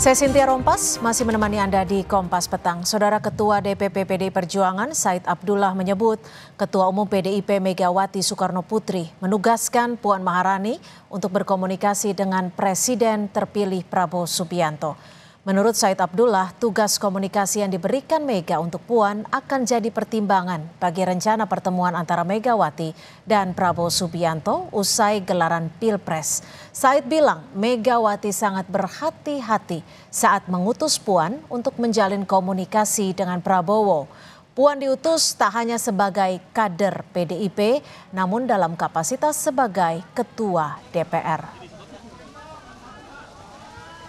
Saya Sintia Rompas, masih menemani Anda di Kompas Petang. Saudara Ketua DPP PDI Perjuangan, Said Abdullah menyebut Ketua Umum PDIP Megawati Soekarno Putri menugaskan Puan Maharani untuk berkomunikasi dengan Presiden terpilih Prabowo Subianto. Menurut Said Abdullah, tugas komunikasi yang diberikan Mega untuk Puan akan jadi pertimbangan bagi rencana pertemuan antara Megawati dan Prabowo Subianto usai gelaran Pilpres. Said bilang Megawati sangat berhati-hati saat mengutus Puan untuk menjalin komunikasi dengan Prabowo. Puan diutus tak hanya sebagai kader PDIP, namun dalam kapasitas sebagai ketua DPR.